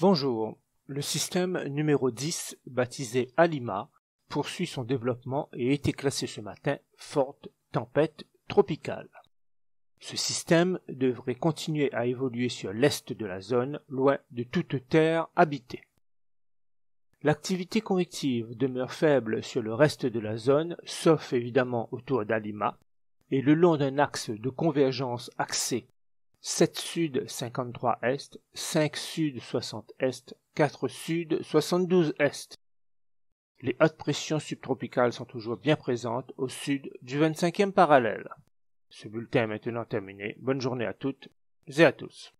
Bonjour. Le système numéro 10, baptisé Alima, poursuit son développement et a été classé ce matin forte tempête tropicale. Ce système devrait continuer à évoluer sur l'est de la zone, loin de toute terre habitée. L'activité convective demeure faible sur le reste de la zone, sauf évidemment autour d'Alima, et le long d'un axe de convergence axé 7 sud 53 est, 5 sud 60 est, 4 sud 72 est. Les hautes pressions subtropicales sont toujours bien présentes au sud du 25e parallèle. Ce bulletin est maintenant terminé. Bonne journée à toutes et à tous.